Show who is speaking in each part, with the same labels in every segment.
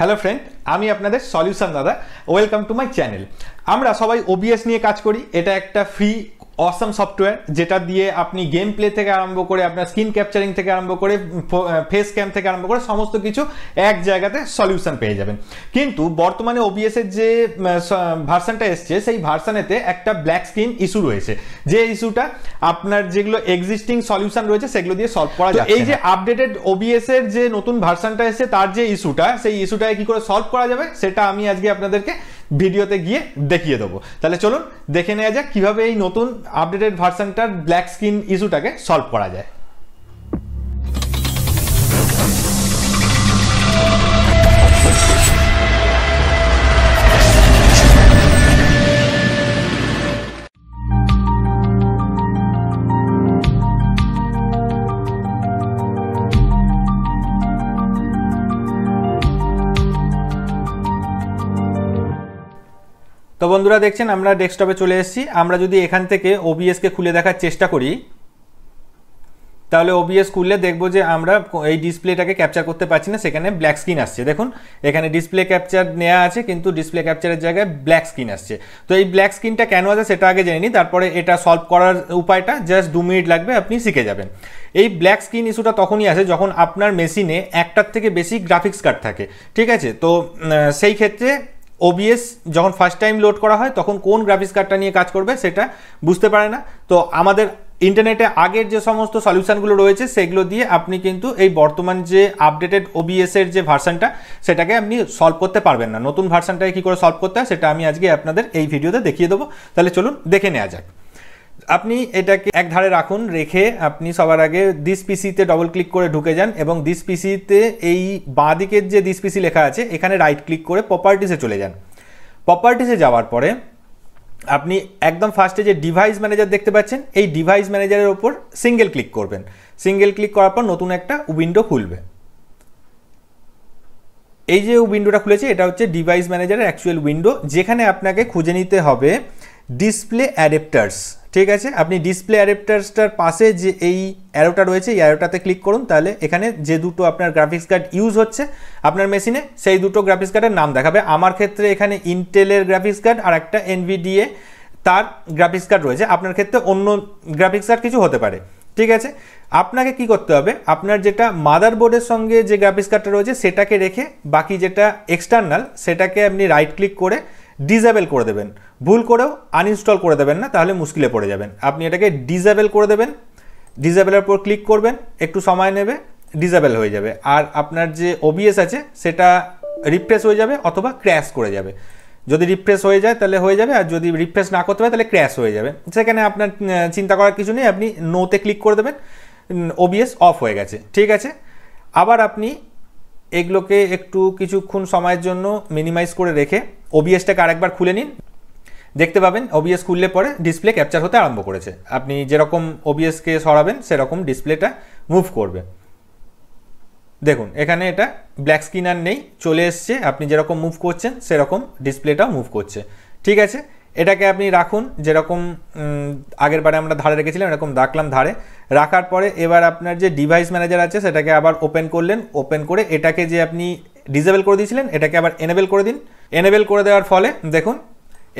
Speaker 1: hello friend আমি আপনাদের solution দাদা ওয়েলকাম টু মাই চ্যানেল আমরা সবাই ওবিএস নিয়ে কাজ করি এটা একটা ফ্রি অসম সফটওয়্যার যেটা দিয়ে আপনি গেম প্লে থেকে আরম্ভ করে আপনার স্ক্রিন ক্যাপচারিং থেকে আরম্ভ করে ফেস ক্যাম থেকে আরম্ভ করে সমস্ত কিছু এক জায়গাতে সলিউশন পেয়ে যাবেন কিন্তু বর্তমানে ওবিএসের যে ভার্সানটা এসছে সেই ভার্সানেতে একটা ব্ল্যাক স্ক্রিন ইস্যু রয়েছে যে ইস্যুটা আপনার যেগুলো এক্সিস্টিং সলিউশন রয়েছে সেগুলো দিয়ে সলভ করা যায় এই যে আপডেটেড ওবিএসের যে নতুন ভার্সানটা এসছে তার যে ইস্যুটা সেই ইস্যুটাকে কি করে সলভ করা যাবে সেটা আমি আজকে আপনাদেরকে ভিডিওতে গিয়ে দেখিয়ে দেবো তাহলে চলুন দেখে নেওয়া যাক কীভাবে এই নতুন আপডেটেড ভার্সানটার ব্ল্যাক স্ক্রিন ইস্যুটাকে সলভ করা যায় তো বন্ধুরা দেখছেন আমরা ডেস্কটপে চলে এসেছি আমরা যদি এখান থেকে ওবিএসকে খুলে দেখার চেষ্টা করি তাহলে ওবিএস খুললে দেখবো যে আমরা এই ডিসপ্লেটাকে ক্যাপচার করতে পারছি না সেখানে ব্ল্যাক স্ক্রিন আসছে দেখুন এখানে ডিসপ্লে ক্যাপচার নেওয়া আছে কিন্তু ডিসপ্লে ক্যাপচারের জায়গায় ব্ল্যাক স্ক্রিন আসছে তো এই ব্ল্যাক স্ক্রিনটা কেন আছে সেটা আগে জেনে নিই তারপরে এটা সলভ করার উপায়টা জাস্ট দু মিনিট লাগবে আপনি শিখে যাবেন এই ব্ল্যাক স্ক্রিন ইস্যুটা তখনই আসে যখন আপনার মেশিনে একটার থেকে বেশি গ্রাফিক্স কার্ড থাকে ঠিক আছে তো সেই ক্ষেত্রে ওবিএস যখন ফার্স্ট টাইম লোড করা হয় তখন কোন গ্রাফিক্স কার্ডটা নিয়ে কাজ করবে সেটা বুঝতে পারে না তো আমাদের ইন্টারনেটে আগের যে সমস্ত সলিউশানগুলো রয়েছে সেগুলো দিয়ে আপনি কিন্তু এই বর্তমান যে আপডেটেড ওবিএসের যে ভার্সানটা সেটাকে আপনি সলভ করতে পারবেন না নতুন ভার্সানটাকে কী করে সলভ করতে হয় সেটা আমি আজকে আপনাদের এই ভিডিওতে দেখিয়ে দেবো তাহলে চলুন দেখে নেওয়া যাক আপনি এটাকে এক ধারে রাখুন রেখে আপনি সবার আগে দিস পিসিতে ডবল ক্লিক করে ঢুকে যান এবং দিস পিসিতে এই বাঁ দিকের যে দিস পিসি লেখা আছে এখানে রাইট ক্লিক করে প্রপার্টিসে চলে যান প্রপার্টিসে যাওয়ার পরে আপনি একদম ফার্স্টে যে ডিভাইস ম্যানেজার দেখতে পাচ্ছেন এই ডিভাইস ম্যানেজারের ওপর সিঙ্গেল ক্লিক করবেন সিঙ্গেল ক্লিক করার পর নতুন একটা উইন্ডো খুলবে এই যে উইন্ডোটা খুলেছে এটা হচ্ছে ডিভাইস ম্যানেজারের অ্যাকচুয়াল উইন্ডো যেখানে আপনাকে খুঁজে নিতে হবে ডিসপ্লে অ্যাডেপ্টার্স ঠিক আছে আপনি ডিসপ্লে অ্যাডাপ্টার্সটার পাশে যে এই অ্যারোটা রয়েছে এই অ্যারোটাতে ক্লিক করুন তাহলে এখানে যে দুটো আপনার গ্রাফিক্স কার্ড ইউজ হচ্ছে আপনার মেশিনে সেই দুটো গ্রাফিক্স কার্ডের নাম দেখাবে আমার ক্ষেত্রে এখানে ইন্টেলের গ্রাফিক্স কার্ড আর একটা এনভিডিএ তার গ্রাফিক্স কার্ড রয়েছে আপনার ক্ষেত্রে অন্য গ্রাফিক্স কার্ড কিছু হতে পারে ঠিক আছে আপনাকে কি করতে হবে আপনার যেটা মাদার বোর্ডের সঙ্গে যে গ্রাফিক্স কার্ডটা রয়েছে সেটাকে রেখে বাকি যেটা এক্সটার্নাল সেটাকে আপনি রাইট ক্লিক করে ডিজেবল করে দেবেন ভুল করেও আনইনস্টল করে দেবেন না তাহলে মুশকিলে পড়ে যাবেন আপনি এটাকে ডিজেবল করে দেবেন ডিজেবলের উপর ক্লিক করবেন একটু সময় নেবে ডিজেবল হয়ে যাবে আর আপনার যে ওবিএস আছে সেটা রিফ্রেশ হয়ে যাবে অথবা ক্র্যাশ করে যাবে যদি রিফ্রেশ হয়ে যায় তাহলে হয়ে যাবে আর যদি রিফ্রেশ না করতে পারে তাহলে ক্র্যাশ হয়ে যাবে সেখানে আপনার চিন্তা করার কিছু নেই আপনি নোতে ক্লিক করে দেবেন ওবিএস অফ হয়ে গেছে ঠিক আছে আবার আপনি এগুলোকে একটু কিছুক্ষণ সময়ের জন্য মিনিমাইজ করে রেখে ওবিএসটাকে আরেকবার খুলে নিন দেখতে পাবেন ওবিএস খুললে পরে ডিসপ্লে ক্যাপচার হতে আরম্ভ করেছে আপনি যেরকম ওবিএসকে সরাবেন সেরকম ডিসপ্লেটা মুভ করবে দেখুন এখানে এটা ব্ল্যাক স্ক্রিন আর নেই চলে এসছে আপনি যেরকম মুভ করছেন সেরকম ডিসপ্লেটাও মুভ করছে ঠিক আছে এটাকে আপনি রাখুন যেরকম আগের বারে আমরা ধারে রেখেছিলাম এরকম রাখলাম ধারে রাখার পরে এবার আপনার যে ডিভাইস ম্যানেজার আছে সেটাকে আবার ওপেন করলেন ওপেন করে এটাকে যে আপনি ডিসেবেল করে দিয়েছিলেন এটাকে আবার এনেবেল করে দিন এনেবেল করে দেওয়ার ফলে দেখুন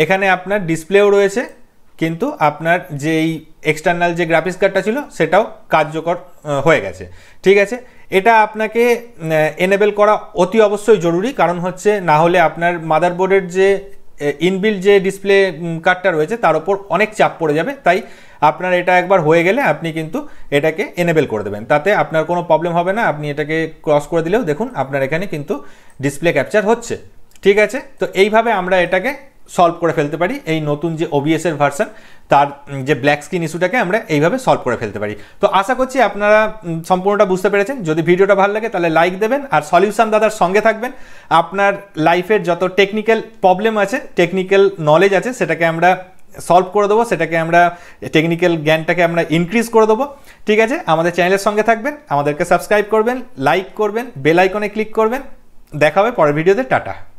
Speaker 1: এখানে আপনার ডিসপ্লেও রয়েছে কিন্তু আপনার যেই এক্সটার্নাল যে গ্রাফিক্স কার্ডটা ছিল সেটাও কার্যকর হয়ে গেছে ঠিক আছে এটা আপনাকে এনেবেল করা অতি অবশ্যই জরুরি কারণ হচ্ছে না হলে আপনার মাদারবোর্ডের যে ইনবিল্ড যে ডিসপ্লে কার্ডটা রয়েছে তার ওপর অনেক চাপ পড়ে যাবে তাই আপনার এটা একবার হয়ে গেলে আপনি কিন্তু এটাকে এনেবেল করে দেবেন তাতে আপনার কোনো প্রবলেম হবে না আপনি এটাকে ক্রস করে দিলেও দেখুন আপনার এখানে কিন্তু ডিসপ্লে ক্যাপচার হচ্ছে ঠিক আছে তো এইভাবে আমরা এটাকে সলভ করে ফেলতে পারি এই নতুন যে ওবিএসের ভার্সন তার যে ব্ল্যাক স্কিন ইস্যুটাকে আমরা এইভাবে সলভ করে ফেলতে পারি তো আশা করছি আপনারা সম্পূর্ণটা বুঝতে পেরেছেন যদি ভিডিওটা ভালো লাগে তাহলে লাইক দেবেন আর সলিউশন দাদার সঙ্গে থাকবেন আপনার লাইফের যত টেকনিক্যাল প্রবলেম আছে টেকনিক্যাল নলেজ আছে সেটাকে আমরা সলভ করে দেবো সেটাকে আমরা টেকনিক্যাল জ্ঞানটাকে আমরা ইনক্রিজ করে দেবো ঠিক আছে আমাদের চ্যানেলের সঙ্গে থাকবেন আমাদেরকে সাবস্ক্রাইব করবেন লাইক করবেন বেল আইকনে ক্লিক করবেন দেখা হবে পরের ভিডিওতে টাটা